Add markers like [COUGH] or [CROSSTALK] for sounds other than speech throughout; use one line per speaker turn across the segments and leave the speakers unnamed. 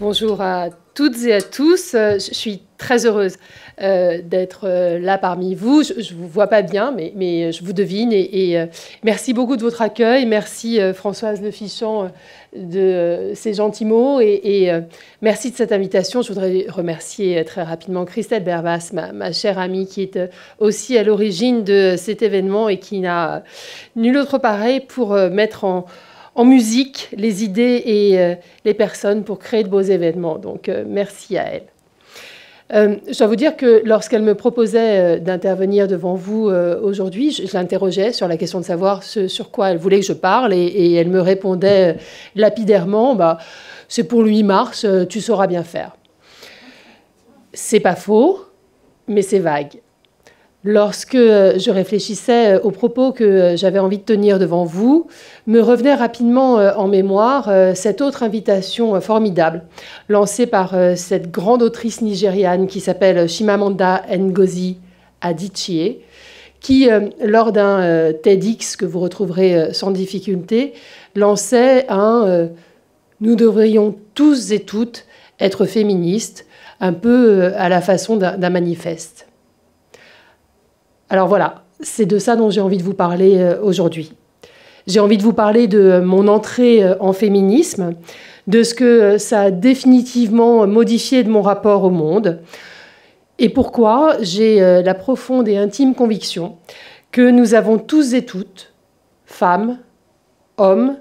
Bonjour à toutes et à tous. Euh, je suis très heureuse euh, d'être euh, là parmi vous. Je ne vous vois pas bien, mais, je vous devine. Et, merci beaucoup de votre accueil. Merci Françoise Le Fichon, de ces gentils mots. Et, merci de cette invitation. Je voudrais remercier très rapidement Christelle Bervas, ma, chère amie, qui est aussi à l'origine de cet événement et qui n'a nul autre pareil pour mettre en en musique les idées et euh, les personnes pour créer de beaux événements. Donc euh, merci à elle. Euh, je dois vous dire que lorsqu'elle me proposait d'intervenir devant vous aujourd'hui, je, l'interrogeais sur la question de savoir sur quoi elle voulait que je parle et, elle me répondait lapidairement bah, C'est pour lui, mars, tu sauras bien faire. C'est pas faux, mais c'est vague lorsque euh, je réfléchissais euh, aux propos que euh, j'avais envie de tenir devant vous, me revenait rapidement en mémoire cette autre invitation formidable lancée par cette grande autrice nigériane qui s'appelle Shimamanda Ngozi Adichie, qui, lors d'un TEDx que vous retrouverez sans difficulté, lançait un Nous devrions tous et toutes être féministes », un peu à la façon d'un manifeste. Alors voilà, c'est de ça dont j'ai envie de vous parler euh, aujourd'hui. J'ai envie de vous parler de mon entrée euh, en féminisme, de ce que euh, ça a définitivement modifié de mon rapport au monde, et pourquoi j'ai la profonde et intime conviction que nous avons tous et toutes, femmes, hommes,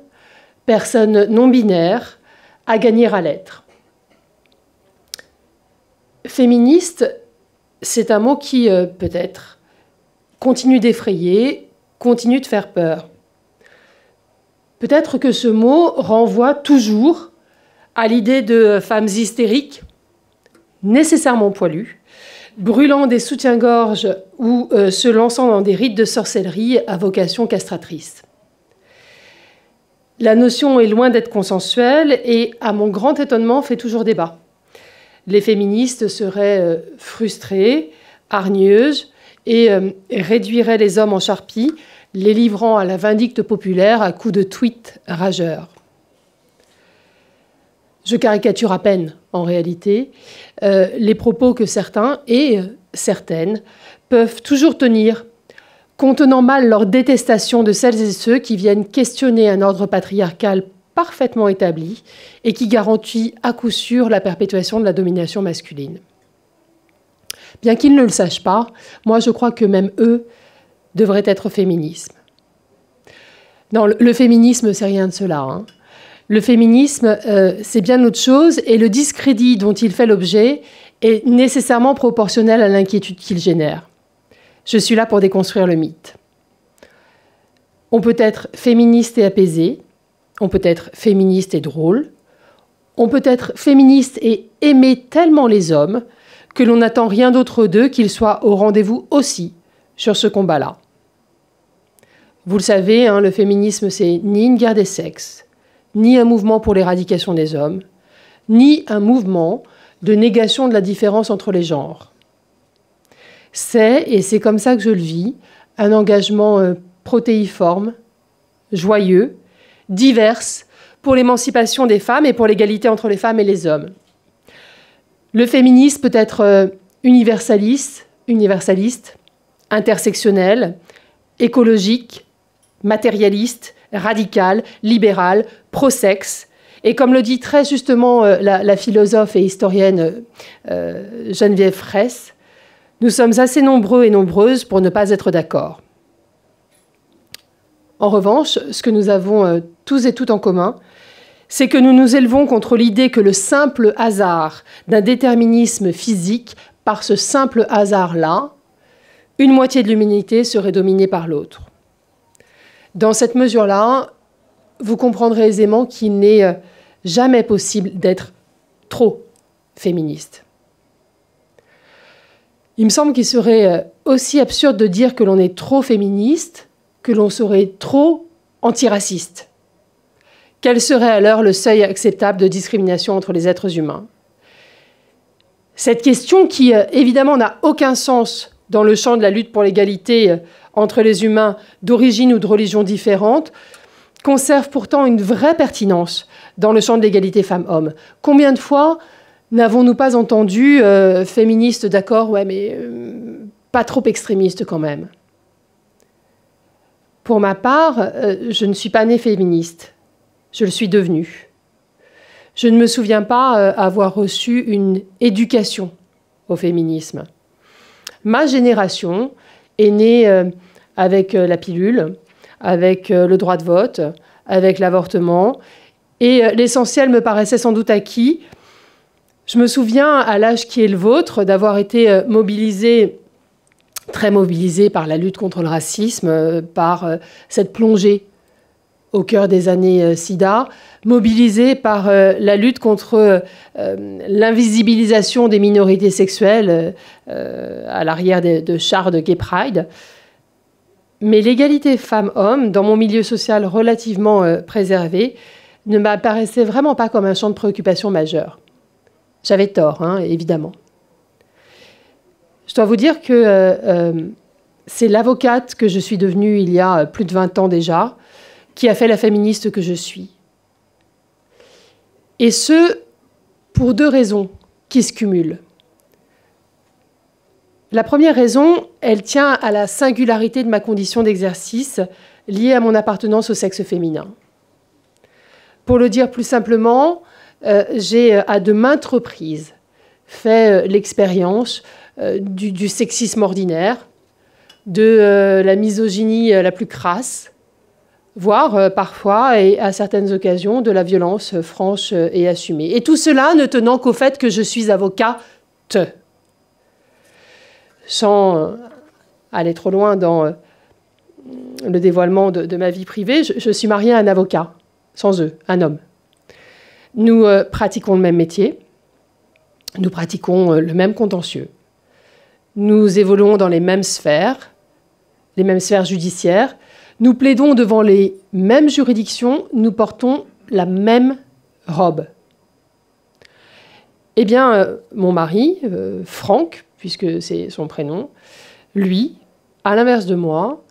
personnes non binaires, à gagner à l'être. Féministe, c'est un mot qui, peut-être, continue d'effrayer, continue de faire peur. Peut-être que ce mot renvoie toujours à l'idée de femmes hystériques, nécessairement poilues, brûlant des soutiens-gorge ou euh, se lançant dans des rites de sorcellerie à vocation castratrice. La notion est loin d'être consensuelle et, à mon grand étonnement, fait toujours débat. Les féministes seraient euh, frustrées, hargneuses, et, euh, réduirait les hommes en charpie, les livrant à la vindicte populaire à coups de tweets rageurs. Je caricature à peine, en réalité, euh, les propos que certains et euh, certaines peuvent toujours tenir, contenant mal leur détestation de celles et ceux qui viennent questionner un ordre patriarcal parfaitement établi et qui garantit à coup sûr la perpétuation de la domination masculine. Bien qu'ils ne le sachent pas, moi je crois que même eux devraient être féminisme. Non, le féminisme, c'est rien de cela. Hein. Le féminisme, euh, c'est bien autre chose, et le discrédit dont il fait l'objet est nécessairement proportionnel à l'inquiétude qu'il génère. Je suis là pour déconstruire le mythe. On peut être féministe et apaisé, on peut être féministe et drôle, on peut être féministe et aimer tellement les hommes que l'on n'attend rien d'autre d'eux qu'ils soient au rendez-vous aussi sur ce combat-là. Vous le savez, hein, le féminisme, c'est ni une guerre des sexes, ni un mouvement pour l'éradication des hommes, ni un mouvement de négation de la différence entre les genres. C'est, et c'est comme ça que je le vis, un engagement euh, protéiforme, joyeux, divers, pour l'émancipation des femmes et pour l'égalité entre les femmes et les hommes. Le féminisme peut être euh, universaliste, universaliste, intersectionnel, écologique, matérialiste, radical, libéral, pro-sexe. Et comme le dit très justement euh, la, philosophe et historienne euh, Geneviève Fraisse, nous sommes assez nombreux et nombreuses pour ne pas être d'accord. En revanche, ce que nous avons tous et toutes en commun, c'est que nous nous élevons contre l'idée que le simple hasard d'un déterminisme physique, par ce simple hasard-là, une moitié de l'humanité serait dominée par l'autre. Dans cette mesure-là, vous comprendrez aisément qu'il n'est euh, jamais possible d'être trop féministe. Il me semble qu'il serait euh, aussi absurde de dire que l'on est trop féministe que l'on serait trop antiraciste. Quel serait alors le seuil acceptable de discrimination entre les êtres humains Cette question qui, euh, évidemment, n'a aucun sens dans le champ de la lutte pour l'égalité euh, entre les humains d'origine ou de religion différente, conserve pourtant une vraie pertinence dans le champ de l'égalité femmes-hommes. Combien de fois n'avons-nous pas entendu euh, féministes d'accord, ouais, mais pas trop extrémistes quand même Pour ma part, je ne suis pas née féministe. Je le suis devenu. Je ne me souviens pas euh, avoir reçu une éducation au féminisme. Ma génération est née euh, avec euh, la pilule, avec le droit de vote, avec l'avortement, et l'essentiel me paraissait sans doute acquis. Je me souviens, à l'âge qui est le vôtre, d'avoir été mobilisée, très mobilisée par la lutte contre le racisme, par cette plongée au cœur des années euh, SIDA, mobilisée par euh, la lutte contre euh, l'invisibilisation des minorités sexuelles à l'arrière de, chars de Gay Pride. Mais l'égalité femmes-hommes, dans mon milieu social relativement préservé, ne m'apparaissait vraiment pas comme un champ de préoccupation majeur. J'avais tort, hein, évidemment. Je dois vous dire que c'est l'avocate que je suis devenue il y a plus de 20 ans déjà, qui a fait la féministe que je suis. Et ce, pour deux raisons qui se cumulent. La première raison, elle tient à la singularité de ma condition d'exercice liée à mon appartenance au sexe féminin. Pour le dire plus simplement, euh, j'ai euh, à de maintes reprises fait euh, l'expérience du, sexisme ordinaire, de la misogynie la plus crasse, voire euh, parfois et à certaines occasions de la violence euh, franche euh, et assumée. Et tout cela ne tenant qu'au fait que je suis avocate, sans aller trop loin dans le dévoilement de, ma vie privée, je, suis mariée à un avocat, sans eux, un homme. Nous pratiquons le même métier, nous pratiquons le même contentieux, nous évoluons dans les mêmes sphères, les mêmes sphères judiciaires, nous plaidons devant les mêmes juridictions, nous portons la même robe. Eh bien, euh, mon mari, euh, Franck, puisque c'est son prénom, lui, à l'inverse de moi,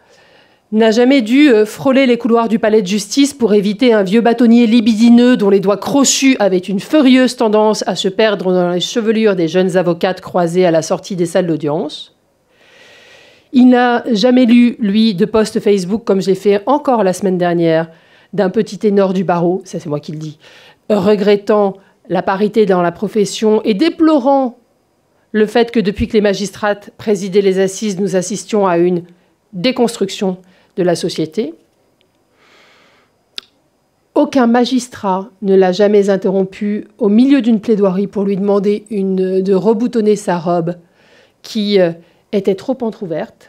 n'a jamais dû euh, frôler les couloirs du palais de justice pour éviter un vieux bâtonnier libidineux dont les doigts crochus avaient une furieuse tendance à se perdre dans les chevelures des jeunes avocates croisées à la sortie des salles d'audience. Il n'a jamais lu, lui, de post Facebook comme j'ai fait encore la semaine dernière d'un petit ténor du barreau, ça c'est moi qui le dis, regrettant la parité dans la profession et déplorant le fait que depuis que les magistrates présidaient les assises, nous assistions à une déconstruction de la société. Aucun magistrat ne l'a jamais interrompu au milieu d'une plaidoirie pour lui demander de reboutonner sa robe qui euh, était trop entr'ouverte.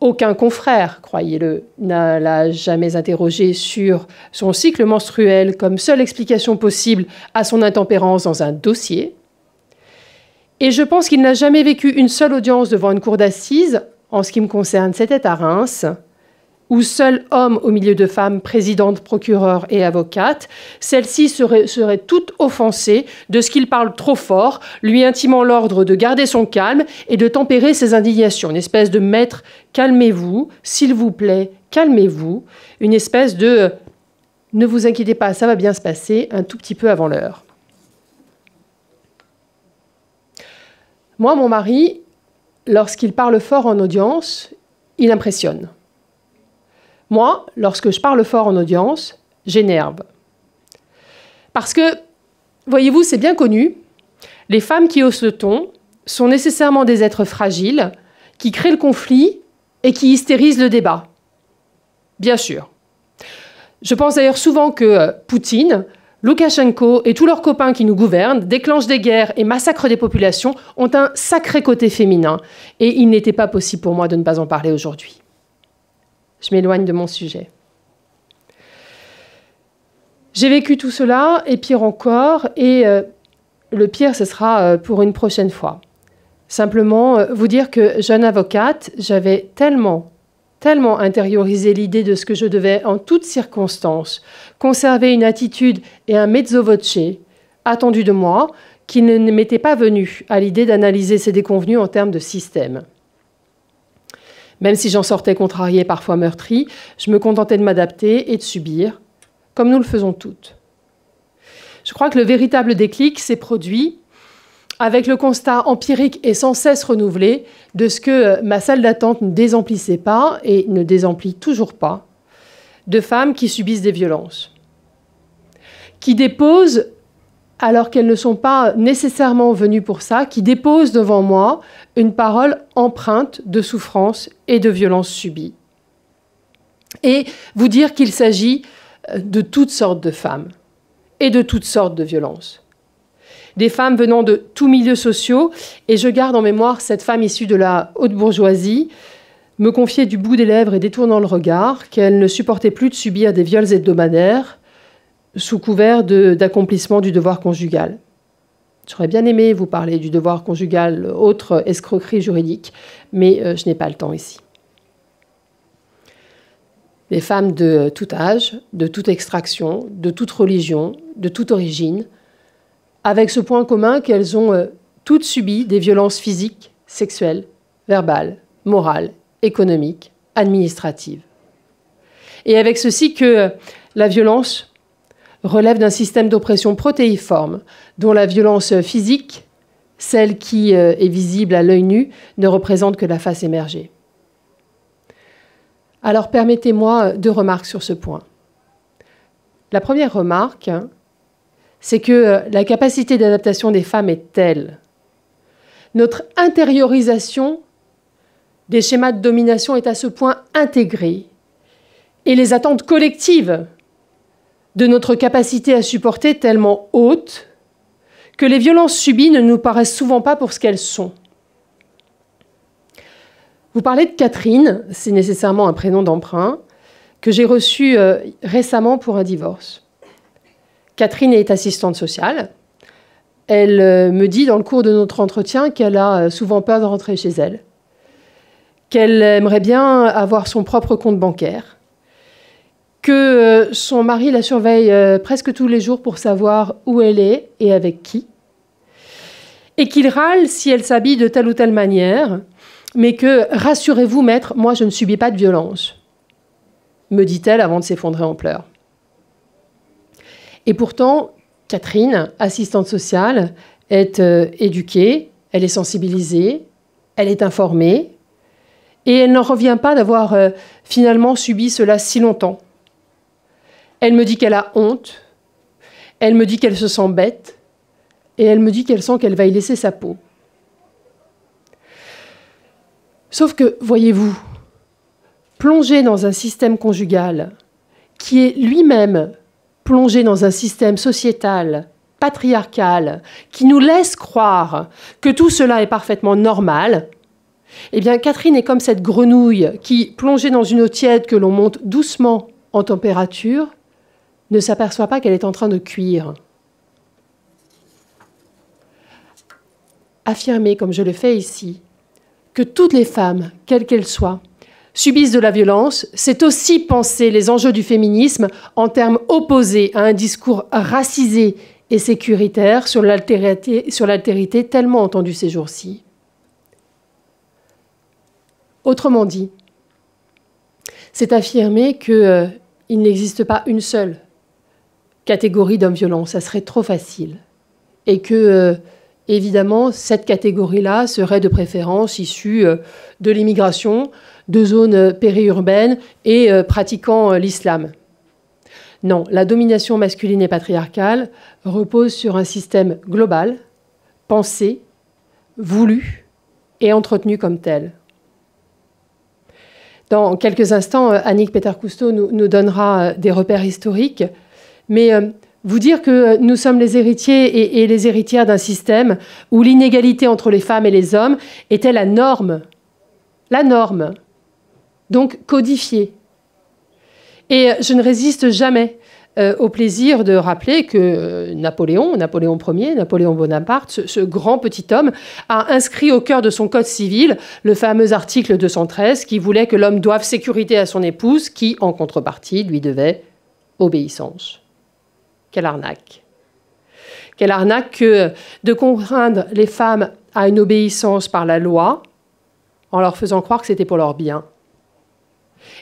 Aucun confrère, croyez-le, n'a l'a jamais interrogé sur son cycle menstruel comme seule explication possible à son intempérance dans un dossier. Et je pense qu'il n'a jamais vécu une seule audience devant une cour d'assises, en ce qui me concerne, c'était à Reims, ou seul homme au milieu de femmes, présidente, procureur et avocate, celle-ci serait, serait toute offensée de ce qu'il parle trop fort, lui intimant l'ordre de garder son calme et de tempérer ses indignations. Une espèce de maître, calmez-vous, s'il vous plaît, calmez-vous. Une espèce de euh, ne vous inquiétez pas, ça va bien se passer un tout petit peu avant l'heure. Moi, mon mari, lorsqu'il parle fort en audience, il impressionne. Moi, lorsque je parle fort en audience, j'énerve. Parce que, voyez-vous, c'est bien connu, les femmes qui haussent le ton sont nécessairement des êtres fragiles, qui créent le conflit et qui hystérisent le débat. Bien sûr. Je pense d'ailleurs souvent que euh, Poutine, Loukachenko et tous leurs copains qui nous gouvernent déclenchent des guerres et massacrent des populations ont un sacré côté féminin. Et il n'était pas possible pour moi de ne pas en parler aujourd'hui. Je m'éloigne de mon sujet. J'ai vécu tout cela, et pire encore, et euh, le pire, ce sera euh, pour une prochaine fois. Simplement, euh, vous dire que, jeune avocate, j'avais tellement, tellement intériorisé l'idée de ce que je devais, en toutes circonstances, conserver une attitude et un mezzo voce attendu de moi, qu'il ne m'était pas venu à l'idée d'analyser ces déconvenus en termes de système. Même si j'en sortais contrariée, parfois meurtrie, je me contentais de m'adapter et de subir, comme nous le faisons toutes. Je crois que le véritable déclic s'est produit avec le constat empirique et sans cesse renouvelé de ce que euh, ma salle d'attente ne désemplissait pas et ne désemplit toujours pas de femmes qui subissent des violences, qui déposent alors qu'elles ne sont pas nécessairement venues pour ça, qui déposent devant moi une parole empreinte de souffrance et de violence subie. Et vous dire qu'il s'agit euh, de toutes sortes de femmes et de toutes sortes de violences. Des femmes venant de tous milieux sociaux, et je garde en mémoire cette femme issue de la haute bourgeoisie, me confiait du bout des lèvres et détournant le regard qu'elle ne supportait plus de subir des viols hebdomadaires, sous couvert d'accomplissement du devoir conjugal. J'aurais bien aimé vous parler du devoir conjugal, autre escroquerie juridique, mais euh, je n'ai pas le temps ici. Les femmes de tout âge, de toute extraction, de toute religion, de toute origine, avec ce point commun qu'elles ont euh, toutes subi des violences physiques, sexuelles, verbales, morales, économiques, administratives. Et avec ceci que euh, la violence relève d'un système d'oppression protéiforme, dont la violence physique, celle qui euh, est visible à l'œil nu, ne représente que la face émergée. Alors permettez-moi euh, deux remarques sur ce point. La première remarque, hein, c'est que euh, la capacité d'adaptation des femmes est telle. Notre intériorisation des schémas de domination est à ce point intégrée et les attentes collectives de notre capacité à supporter tellement haute que les violences subies ne nous paraissent souvent pas pour ce qu'elles sont. Vous parlez de Catherine, c'est nécessairement un prénom d'emprunt, que j'ai reçu euh, récemment pour un divorce. Catherine est assistante sociale. Elle euh, me dit dans le cours de notre entretien qu'elle a euh, souvent peur de rentrer chez elle, qu'elle aimerait bien avoir son propre compte bancaire, que euh, son mari la surveille euh, presque tous les jours pour savoir où elle est et avec qui, et qu'il râle si elle s'habille de telle ou telle manière, mais que, rassurez-vous, maître, moi je ne subis pas de violence, me dit-elle avant de s'effondrer en pleurs. Et pourtant, Catherine, assistante sociale, est euh, éduquée, elle est sensibilisée, elle est informée, et elle n'en revient pas d'avoir finalement subi cela si longtemps. Elle me dit qu'elle a honte, elle me dit qu'elle se sent bête, et elle me dit qu'elle sent qu'elle va y laisser sa peau. Sauf que, voyez-vous, plongée dans un système conjugal qui est lui-même plongé dans un système sociétal, patriarcal, qui nous laisse croire que tout cela est parfaitement normal, eh bien Catherine est comme cette grenouille qui, plongée dans une eau tiède que l'on monte doucement en température, ne s'aperçoit pas qu'elle est en train de cuire. Affirmer, comme je le fais ici, que toutes les femmes, quelles qu'elles soient, subissent de la violence, c'est aussi penser les enjeux du féminisme en termes opposés à un discours racisé et sécuritaire sur l'altérité tellement entendu ces jours-ci. Autrement dit, c'est affirmer qu'il euh, n'existe pas une seule catégorie d'hommes violents, ça serait trop facile. Et que, euh, évidemment, cette catégorie-là serait de préférence issue euh, de l'immigration, de zones euh, périurbaines et pratiquant l'islam. Non, la domination masculine et patriarcale repose sur un système global, pensé, voulu et entretenu comme tel. Dans quelques instants, Annick Peter-Cousteau nous, donnera des repères historiques mais euh, vous dire que euh, nous sommes les héritiers et, les héritières d'un système où l'inégalité entre les femmes et les hommes était la norme. La norme. Donc codifiée. Et euh, je ne résiste jamais au plaisir de rappeler que Napoléon, Napoléon Ier, Napoléon Bonaparte, ce, ce, grand petit homme, a inscrit au cœur de son code civil le fameux article 213 qui voulait que l'homme doive sécurité à son épouse qui, en contrepartie, lui devait obéissance. Quelle arnaque. Quelle arnaque que de contraindre les femmes à une obéissance par la loi en leur faisant croire que c'était pour leur bien.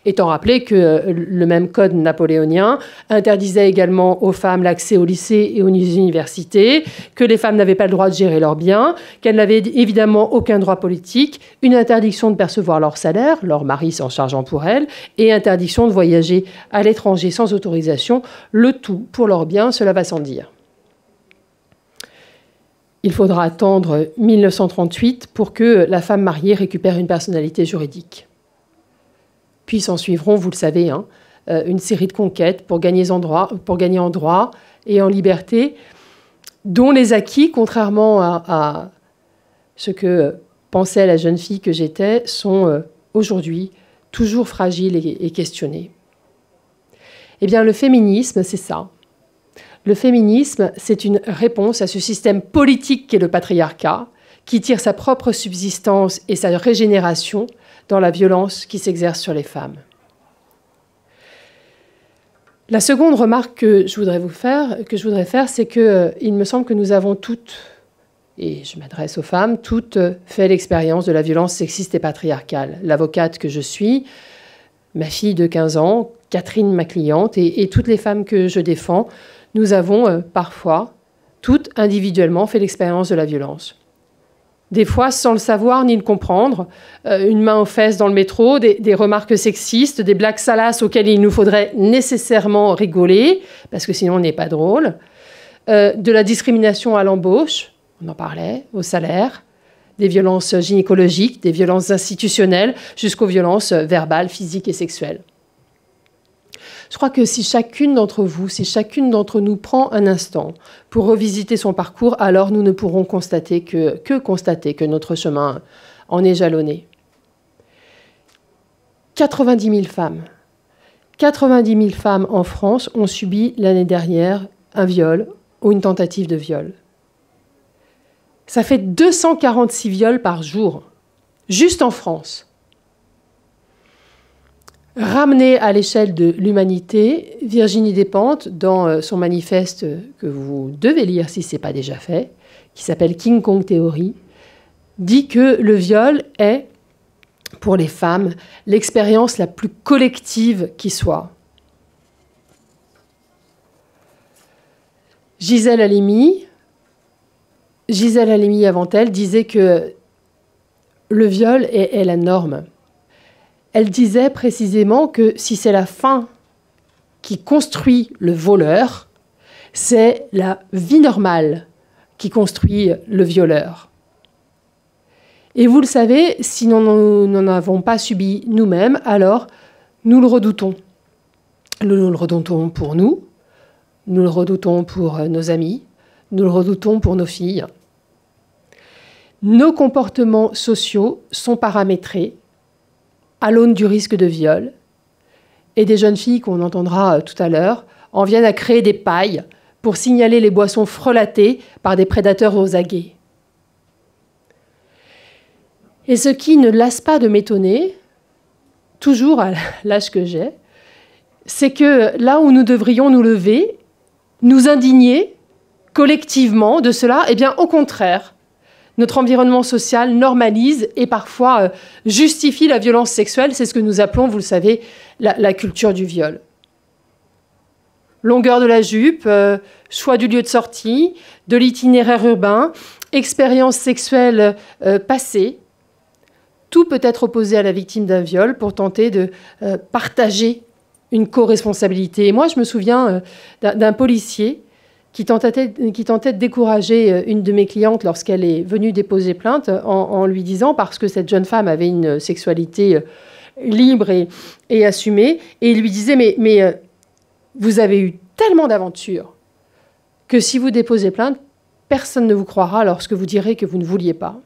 Étant rappelé que euh, le même code napoléonien interdisait également aux femmes l'accès au lycée et aux universités, que les femmes n'avaient pas le droit de gérer leurs biens, qu'elles n'avaient évidemment aucun droit politique, une interdiction de percevoir leur salaire, leur mari s'en chargeant pour elles, et interdiction de voyager à l'étranger sans autorisation, le tout pour leurs biens, cela va sans dire. Il faudra attendre 1938 pour que la femme mariée récupère une personnalité juridique. Puis s'en suivront, vous le savez, hein, euh, une série de conquêtes pour gagner, en droit, pour gagner en droit et en liberté, dont les acquis, contrairement à, ce que pensait la jeune fille que j'étais, sont euh, aujourd'hui toujours fragiles et, et questionnés. Eh bien, le féminisme, c'est ça. Le féminisme, c'est une réponse à ce système politique qu'est le patriarcat, qui tire sa propre subsistance et sa régénération dans la violence qui s'exerce sur les femmes. La seconde remarque que je voudrais vous faire, que je voudrais faire, c'est que euh, il me semble que nous avons toutes, et je m'adresse aux femmes, toutes euh, fait l'expérience de la violence sexiste et patriarcale. L'avocate que je suis, ma fille de 15 ans, Catherine, ma cliente, et, toutes les femmes que je défends, nous avons euh, parfois, toutes individuellement, fait l'expérience de la violence des fois sans le savoir ni le comprendre, euh, une main aux fesses dans le métro, des, remarques sexistes, des blagues salaces auxquelles il nous faudrait nécessairement rigoler, parce que sinon on n'est pas drôle, euh, de la discrimination à l'embauche, on en parlait, au salaire, des violences gynécologiques, des violences institutionnelles, jusqu'aux violences verbales, physiques et sexuelles. Je crois que si chacune d'entre vous, si chacune d'entre nous prend un instant pour revisiter son parcours, alors nous ne pourrons constater que, que constater que notre chemin en est jalonné. 90 000 femmes. 90 000 femmes en France ont subi l'année dernière un viol ou une tentative de viol. Ça fait 246 viols par jour, juste en France. Ramenée à l'échelle de l'humanité, Virginie Despentes, dans euh, son manifeste que vous devez lire si ce n'est pas déjà fait, qui s'appelle King Kong Theory, dit que le viol est, pour les femmes, l'expérience la plus collective qui soit. Gisèle Halimi, Gisèle Halimi avant elle, disait que le viol est la norme elle disait précisément que si c'est la faim qui construit le voleur, c'est la vie normale qui construit le violeur. Et vous le savez, si nous n'en avons pas subi nous-mêmes, alors nous le redoutons. nous le redoutons pour nous, nous le redoutons pour euh, nos amis, nous le redoutons pour nos filles. Nos comportements sociaux sont paramétrés à l'aune du risque de viol. Et des jeunes filles qu'on entendra euh, tout à l'heure en viennent à créer des pailles pour signaler les boissons frelatées par des prédateurs aux aguets. Et ce qui ne lasse pas de m'étonner, toujours à [LAUGHS] l'âge que j'ai, c'est que là où nous devrions nous lever, nous indigner collectivement de cela, eh bien au contraire, notre environnement social normalise et parfois euh, justifie la violence sexuelle. C'est ce que nous appelons, vous le savez, la, culture du viol. Longueur de la jupe, euh, choix du lieu de sortie, de l'itinéraire urbain, expérience sexuelle euh, passée, tout peut être opposé à la victime d'un viol pour tenter de partager une co-responsabilité. Et moi, je me souviens d'un policier qui tentait, de décourager euh, une de mes clientes lorsqu'elle est venue déposer plainte en, lui disant, parce que cette jeune femme avait une sexualité euh, libre et, assumée, et il lui disait, mais, mais euh, vous avez eu tellement d'aventures que si vous déposez plainte, personne ne vous croira lorsque vous direz que vous ne vouliez pas.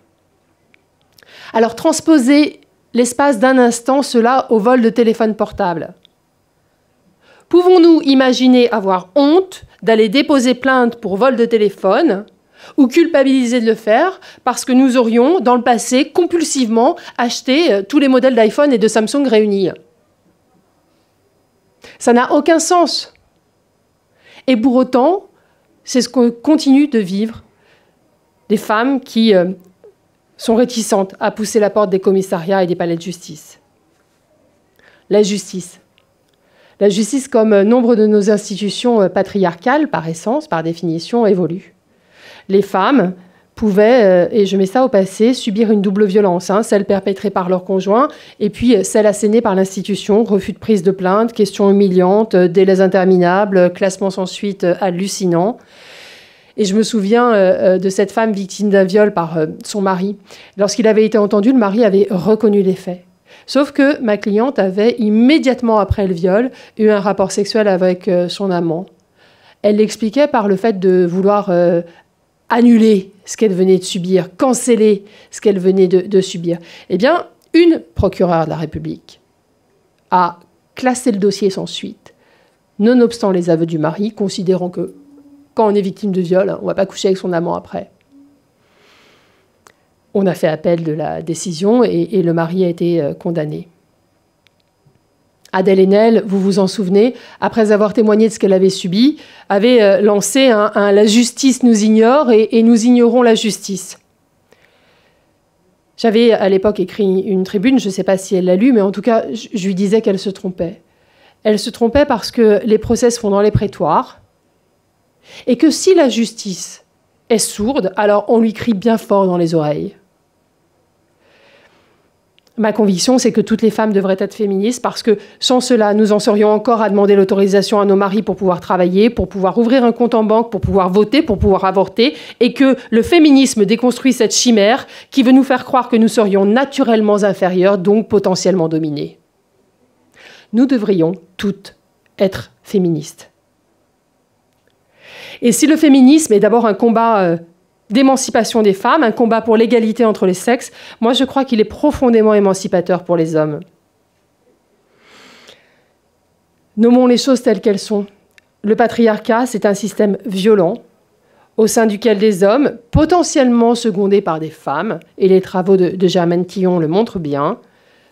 Alors transposez l'espace d'un instant cela au vol de téléphone portable. Pouvons-nous imaginer avoir honte d'aller déposer plainte pour vol de téléphone ou culpabiliser de le faire parce que nous aurions, dans le passé, compulsivement acheté euh, tous les modèles d'iPhone et de Samsung réunis Ça n'a aucun sens. Et pour autant, c'est ce qu'on continue de vivre. Des femmes qui euh, sont réticentes à pousser la porte des commissariats et des palais de justice. La justice, la justice, comme euh, nombre de nos institutions euh, patriarcales, par essence, par définition, évolue. Les femmes pouvaient, euh, et je mets ça au passé, subir une double violence, hein, celle perpétrée par leur conjoint et puis celle assénée par l'institution, refus de prise de plainte, questions humiliantes, délais interminables, classements sans suite hallucinants. Et je me souviens de cette femme victime d'un viol par son mari. Lorsqu'il avait été entendu, le mari avait reconnu les faits. Sauf que ma cliente avait immédiatement après le viol eu un rapport sexuel avec euh, son amant. Elle l'expliquait par le fait de vouloir euh, annuler ce qu'elle venait de subir, canceller ce qu'elle venait de, de subir. Eh bien, une procureure de la République a classé le dossier sans suite, nonobstant les aveux du mari, considérant que quand on est victime de viol, hein, on ne va pas coucher avec son amant après. On a fait appel de la décision et, le mari a été euh, condamné. Adèle Haenel, vous vous en souvenez, après avoir témoigné de ce qu'elle avait subi, avait euh, lancé un, La justice nous ignore et, et nous ignorons la justice. J'avais à l'époque écrit une tribune, je ne sais pas si elle l'a lu, mais en tout cas, je lui disais qu'elle se trompait. Elle se trompait parce que les procès se font dans les prétoires et que si la justice est sourde, alors on lui crie bien fort dans les oreilles. Ma conviction, c'est que toutes les femmes devraient être féministes parce que sans cela, nous en serions encore à demander l'autorisation à nos maris pour pouvoir travailler, pour pouvoir ouvrir un compte en banque, pour pouvoir voter, pour pouvoir avorter, et que le féminisme déconstruit cette chimère qui veut nous faire croire que nous serions naturellement inférieurs, donc potentiellement dominées. Nous devrions toutes être féministes. Et si le féminisme est d'abord un combat euh, d'émancipation des femmes, un combat pour l'égalité entre les sexes, moi je crois qu'il est profondément émancipateur pour les hommes. Nommons les choses telles qu'elles sont. Le patriarcat, c'est un système violent au sein duquel des hommes, potentiellement secondés par des femmes, et les travaux de, de Germaine Tillon le montrent bien,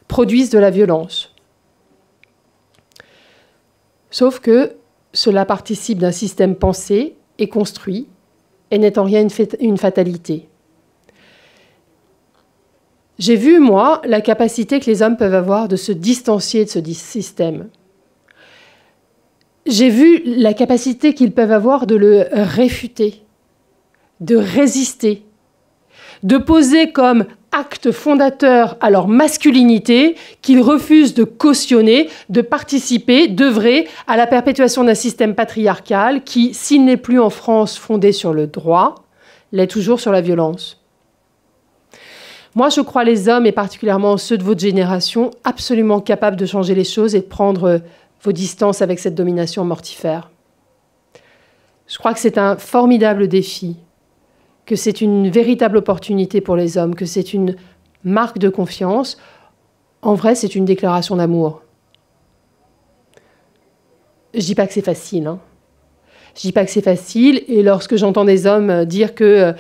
produisent de la violence. Sauf que cela participe d'un système pensé et construit et n'est en rien une fatalité. J'ai vu, moi, la capacité que les hommes peuvent avoir de se distancier de ce système. J'ai vu la capacité qu'ils peuvent avoir de le réfuter, de résister, de poser comme acte fondateur à leur masculinité qu'ils refusent de cautionner, de participer, d'œuvrer à la perpétuation d'un système patriarcal qui, s'il n'est plus en France fondé sur le droit, l'est toujours sur la violence. Moi, je crois les hommes, et particulièrement ceux de votre génération, absolument capables de changer les choses et de prendre vos distances avec cette domination mortifère. Je crois que c'est un formidable défi que c'est une véritable opportunité pour les hommes, que c'est une marque de confiance, en vrai, c'est une déclaration d'amour. Je dis pas que c'est facile. Hein. Je dis pas que c'est facile. Et lorsque j'entends des hommes dire que euh,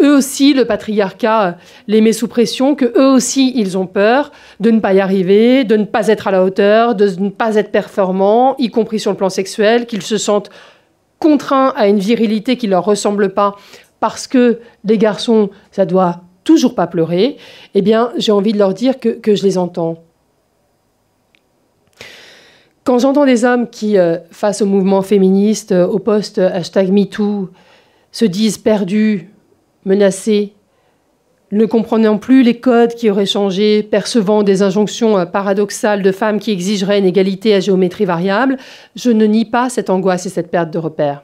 eux aussi, le patriarcat euh, les met sous pression, que eux aussi, ils ont peur de ne pas y arriver, de ne pas être à la hauteur, de ne pas être performants, y compris sur le plan sexuel, qu'ils se sentent contraints à une virilité qui ne leur ressemble pas parce que les garçons, ça doit toujours pas pleurer, eh bien, j'ai envie de leur dire que, je les entends. Quand j'entends des hommes qui, euh, face au mouvement féministe, euh, au poste euh, hashtag MeToo, se disent perdus, menacés, ne comprenant plus les codes qui auraient changé, percevant des injonctions paradoxales de femmes qui exigeraient une égalité à géométrie variable, je ne nie pas cette angoisse et cette perte de repères.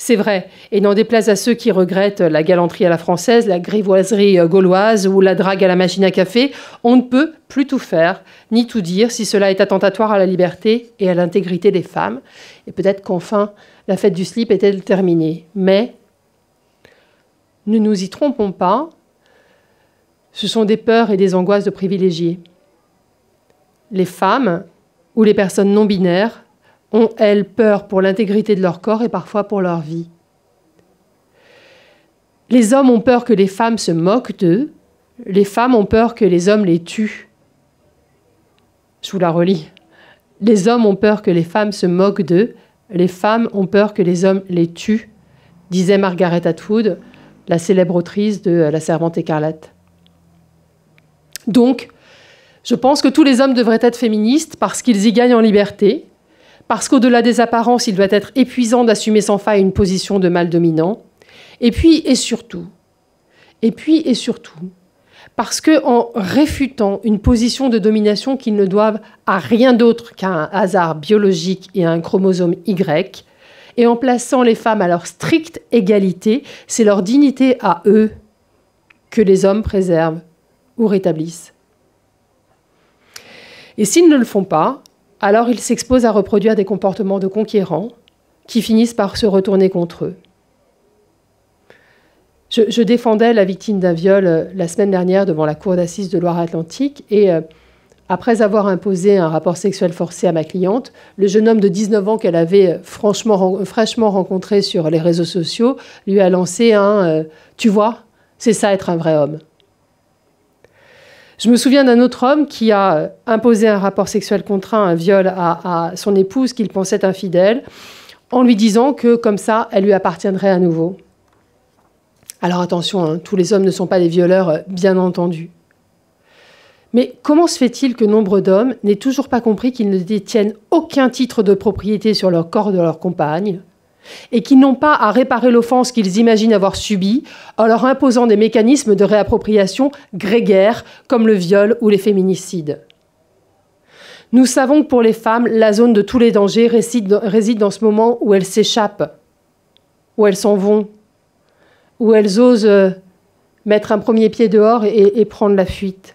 C'est vrai, et n'en déplaise à ceux qui regrettent la galanterie à la française, la grivoiserie euh, gauloise ou la drague à la machine à café, on ne peut plus tout faire, ni tout dire si cela est attentatoire à la liberté et à l'intégrité des femmes. Et peut-être qu'enfin, la fête du slip est-elle terminée. Mais ne nous y trompons pas, ce sont des peurs et des angoisses de privilégiés. Les femmes ou les personnes non binaires ont, elles, peur pour l'intégrité de leur corps et parfois pour leur vie. Les hommes ont peur que les femmes se moquent d'eux, les femmes ont peur que les hommes les tuent. Je vous la relis. Les hommes ont peur que les femmes se moquent d'eux, les femmes ont peur que les hommes les tuent, disait Margaret Atwood, la célèbre autrice de La Servante écarlate. Donc, je pense que tous les hommes devraient être féministes parce qu'ils y gagnent en liberté, parce qu'au-delà des apparences, il doit être épuisant d'assumer sans faille une position de mâle dominant. Et puis et surtout, et puis et surtout, parce que en réfutant une position de domination qu'ils ne doivent à rien d'autre qu'à un hasard biologique et à un chromosome Y, et en plaçant les femmes à leur stricte égalité, c'est leur dignité à eux que les hommes préservent ou rétablissent. Et s'ils ne le font pas, alors ils s'exposent à reproduire des comportements de conquérants qui finissent par se retourner contre eux. Je, défendais la victime d'un viol euh, la semaine dernière devant la cour d'assises de Loire-Atlantique et euh, après avoir imposé un rapport sexuel forcé à ma cliente, le jeune homme de 19 ans qu'elle avait euh, franchement, fraîchement rencontré sur les réseaux sociaux lui a lancé un Tu vois, c'est ça être un vrai homme ⁇ je me souviens d'un autre homme qui a euh, imposé un rapport sexuel contraint, un viol à, son épouse qu'il pensait infidèle, en lui disant que comme ça, elle lui appartiendrait à nouveau. Alors attention, hein, tous les hommes ne sont pas des violeurs, euh, bien entendu. Mais comment se fait-il que nombre d'hommes n'aient toujours pas compris qu'ils ne détiennent aucun titre de propriété sur leur corps de leur compagne, et qui n'ont pas à réparer l'offense qu'ils imaginent avoir subie en leur imposant des mécanismes de réappropriation grégaires comme le viol ou les féminicides. Nous savons que pour les femmes, la zone de tous les dangers réside dans ce moment où elles s'échappent, où elles s'en vont, où elles osent euh, mettre un premier pied dehors et, prendre la fuite.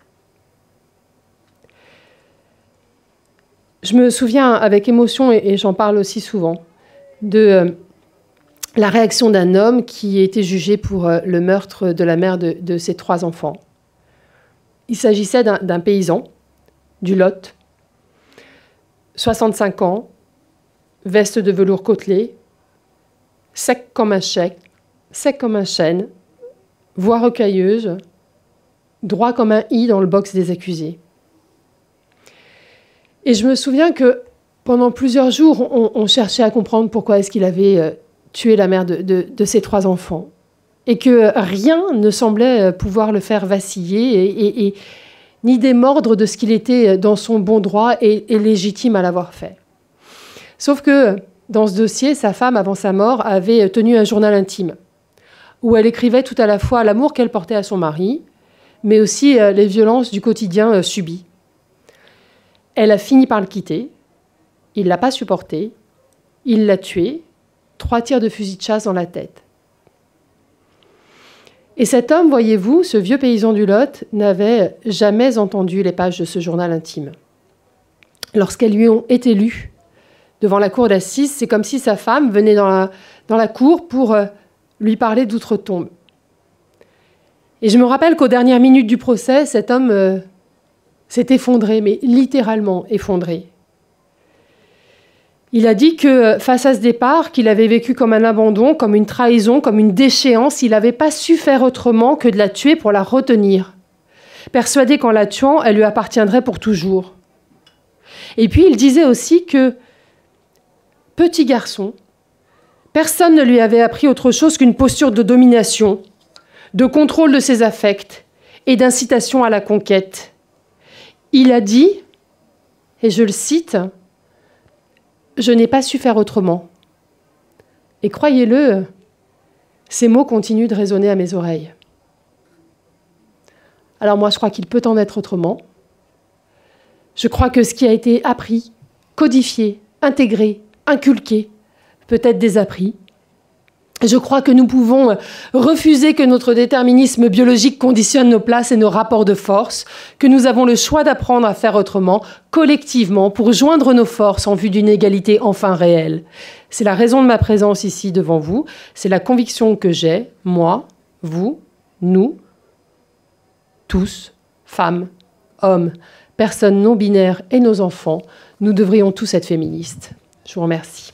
Je me souviens avec émotion, et j'en parle aussi souvent, de euh, la réaction d'un homme qui était été jugé pour euh, le meurtre de la mère de, ses trois enfants. Il s'agissait d'un paysan du Lot, 65 ans, veste de velours côtelé, sec comme un chèque, sec comme un chêne, voix recueilleuse, droit comme un i dans le box des accusés. Et je me souviens que pendant plusieurs jours, on cherchait à comprendre pourquoi est-ce qu'il avait euh, tuer la mère de, ses trois enfants. Et que rien ne semblait euh, pouvoir le faire vaciller, et, ni démordre de ce qu'il était euh, dans son bon droit et, légitime à l'avoir fait. Sauf que dans ce dossier, sa femme, avant sa mort, avait euh, tenu un journal intime, où elle écrivait tout à la fois l'amour qu'elle portait à son mari, mais aussi les violences du quotidien subies. Elle a fini par le quitter, il ne l'a pas supporté, il l'a tué, trois tirs de fusil de chasse dans la tête. Et cet homme, voyez-vous, ce vieux paysan du Lot, n'avait jamais entendu les pages de ce journal intime. Lorsqu'elles lui ont été lues devant la cour d'assises, c'est comme si sa femme venait dans la, dans la cour pour euh, lui parler d'outre-tombe. Et je me rappelle qu'aux dernières minutes du procès, cet homme euh, s'est effondré, mais littéralement effondré. Il a dit que euh, face à ce départ, qu'il avait vécu comme un abandon, comme une trahison, comme une déchéance, il n'avait pas su faire autrement que de la tuer pour la retenir. Persuadé qu'en la tuant, elle lui appartiendrait pour toujours. Et puis il disait aussi que, petit garçon, personne ne lui avait appris autre chose qu'une posture de domination, de contrôle de ses affects et d'incitation à la conquête. Il a dit, et je le cite, je n'ai pas su faire autrement. Et croyez-le, ces mots continuent de résonner à mes oreilles. Alors moi, je crois qu'il peut en être autrement. Je crois que ce qui a été appris, codifié, intégré, inculqué, peut être désappris, je crois que nous pouvons euh, refuser que notre déterminisme biologique conditionne nos places et nos rapports de force, que nous avons le choix d'apprendre à faire autrement, collectivement, pour joindre nos forces en vue d'une égalité enfin réelle. C'est la raison de ma présence ici devant vous, c'est la conviction que j'ai, moi, vous, nous, tous, femmes, hommes, personnes non binaires et nos enfants, nous devrions tous être féministes. Je vous remercie.